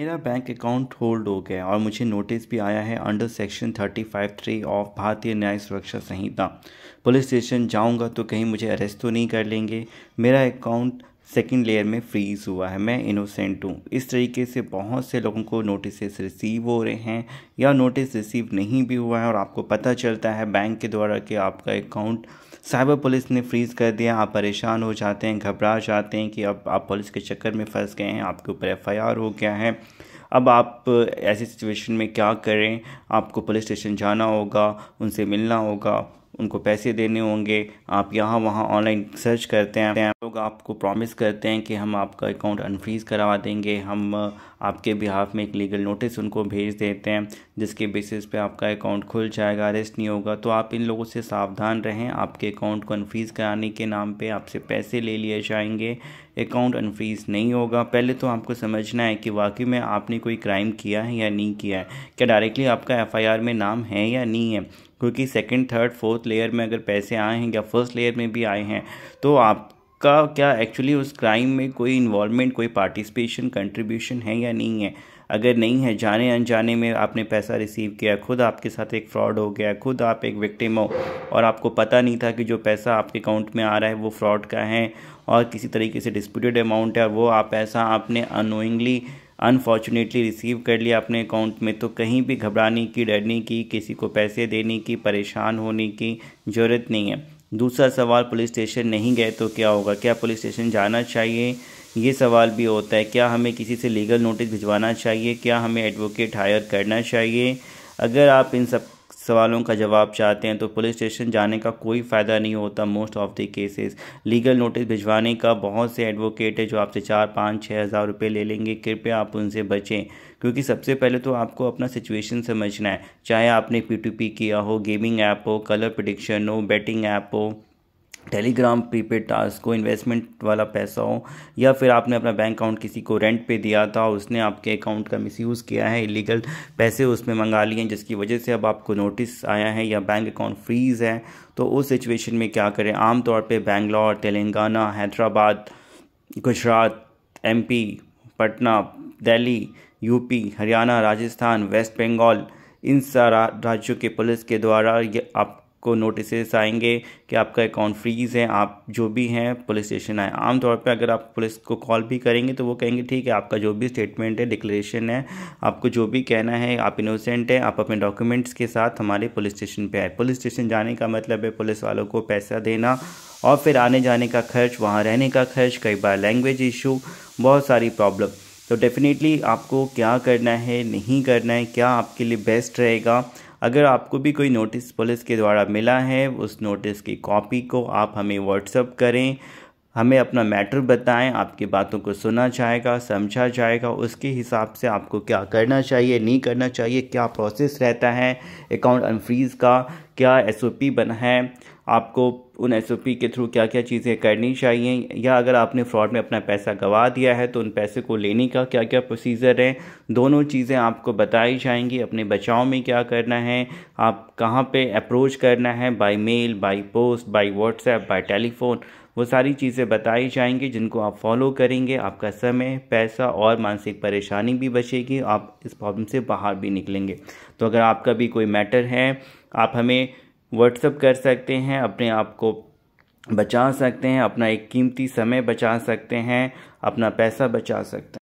मेरा bank account hold हो गया और मुझे नोटिस भी आया है under section thirty five three of Bharatiya Nyaya सुरक्षा संहिता पुलिस स्टेशन जाऊंगा तो कहीं मुझे अरेस्ट तो नहीं कर लेंगे मेरा अकाउंट सेकेंड लेयर में फ्रीज़ हुआ है मैं इनोसेंट हूँ इस तरीके से बहुत से लोगों को नोटिस रिसीव हो रहे हैं या नोटिस रिसीव नहीं भी हुआ है और आपको पता चलता है बैंक के द्वारा कि आपका अकाउंट साइबर पुलिस ने फ्रीज़ कर दिया आप परेशान हो जाते हैं घबरा जाते हैं कि अब आप पुलिस के चक्कर में फंस गए हैं आपके ऊपर एफ हो गया है अब आप ऐसी सिचुएशन में क्या करें आपको पुलिस स्टेशन जाना होगा उनसे मिलना होगा उनको पैसे देने होंगे आप यहाँ वहाँ ऑनलाइन सर्च करते हैं लोग आपको प्रॉमिस करते हैं कि हम आपका अकाउंट अनफ्रीज़ करवा देंगे हम आपके बिहाफ में एक लीगल नोटिस उनको भेज देते हैं जिसके बेसिस पे आपका अकाउंट खुल जाएगा अरेस्ट नहीं होगा तो आप इन लोगों से सावधान रहें आपके अकाउंट को अनफ्रीज़ कराने के नाम पे आपसे पैसे ले लिए जाएंगे अकाउंट अनफ्रीज नहीं होगा पहले तो आपको समझना है कि वाकई में आपने कोई क्राइम किया है या नहीं किया है क्या डायरेक्टली आपका एफआईआर में नाम है या नहीं है क्योंकि सेकंड थर्ड फोर्थ लेयर में अगर पैसे आए हैं या फर्स्ट लेयर में भी आए हैं तो आप का क्या एक्चुअली उस क्राइम में कोई इन्वॉल्वमेंट कोई पार्टिसिपेशन कंट्रीब्यूशन है या नहीं है अगर नहीं है जाने अनजाने में आपने पैसा रिसीव किया खुद आपके साथ एक फ्रॉड हो गया खुद आप एक विक्टिम हो और आपको पता नहीं था कि जो पैसा आपके अकाउंट में आ रहा है वो फ्रॉड का है और किसी तरीके से डिस्प्यूटेड अमाउंट है वो आप पैसा आपने अनोइंगली अनफॉर्चुनेटली रिसीव कर लिया अपने अकाउंट में तो कहीं भी घबराने की डरने की किसी को पैसे देने की परेशान होने की ज़रूरत नहीं है दूसरा सवाल पुलिस स्टेशन नहीं गए तो क्या होगा क्या पुलिस स्टेशन जाना चाहिए ये सवाल भी होता है क्या हमें किसी से लीगल नोटिस भिजवाना चाहिए क्या हमें एडवोकेट हायर करना चाहिए अगर आप इन सब सवालों का जवाब चाहते हैं तो पुलिस स्टेशन जाने का कोई फ़ायदा नहीं होता most of the cases legal notice भिजवाने का बहुत से एडवोकेट है जो आपसे चार पाँच छः हज़ार रुपये ले लेंगे कृपया आप उनसे बचें क्योंकि सबसे पहले तो आपको अपना सिचुएशन समझना है चाहे आपने पी पी किया हो गेमिंग ऐप हो कलर प्रडिक्शन हो बैटिंग ऐप हो टेलीग्राम प्रीपेड टास्क को इन्वेस्टमेंट वाला पैसा हो या फिर आपने अपना बैंक अकाउंट किसी को रेंट पे दिया था उसने आपके अकाउंट का मिसयूज़ किया है इलीगल पैसे उसमें मंगा लिए हैं जिसकी वजह से अब आपको नोटिस आया है या बैंक अकाउंट फ्रीज़ है तो उस सिचुएशन में क्या करें आमतौर पर बेंगलोर तेलंगाना हैदराबाद गुजरात एम पटना दिल्ली यूपी हरियाणा राजस्थान वेस्ट बंगाल इन सारा राज्यों के पुलिस के द्वारा ये आप को नोटिस आएंगे कि आपका अकाउंट फ्रीज़ है आप जो भी हैं पुलिस स्टेशन आए आमतौर पर अगर आप पुलिस को कॉल भी करेंगे तो वो कहेंगे ठीक है आपका जो भी स्टेटमेंट है डिक्लेरेशन है आपको जो भी कहना है आप इनोसेंट हैं आप अपने डॉक्यूमेंट्स के साथ हमारे पुलिस स्टेशन पर आए पुलिस स्टेशन जाने का मतलब है पुलिस वालों को पैसा देना और फिर आने जाने का खर्च वहाँ रहने का खर्च कई बार लैंग्वेज इशू बहुत सारी प्रॉब्लम तो डेफ़िनेटली आपको क्या करना है नहीं करना है क्या आपके लिए बेस्ट रहेगा अगर आपको भी कोई नोटिस पुलिस के द्वारा मिला है उस नोटिस की कॉपी को आप हमें व्हाट्सअप करें हमें अपना मैटर बताएं आपकी बातों को सुना जाएगा समझा जाएगा उसके हिसाब से आपको क्या करना चाहिए नहीं करना चाहिए क्या प्रोसेस रहता है अकाउंट अनफ्रीज़ का क्या एस बना है आपको उन एस के थ्रू क्या क्या चीज़ें करनी चाहिए या अगर आपने फ्रॉड में अपना पैसा गवा दिया है तो उन पैसे को लेने का क्या क्या प्रोसीजर है दोनों चीज़ें आपको बताई जाएंगी अपने बचाव में क्या करना है आप कहाँ पे अप्रोच करना है by mail by post by WhatsApp by telephone वो सारी चीज़ें बताई जाएंगी जिनको आप फॉलो करेंगे आपका समय पैसा और मानसिक परेशानी भी बचेगी आप इस प्रॉब्लम से बाहर भी निकलेंगे तो अगर आपका भी कोई मैटर है आप हमें व्हाट्सअप कर सकते हैं अपने आप को बचा सकते हैं अपना एक कीमती समय बचा सकते हैं अपना पैसा बचा सकते हैं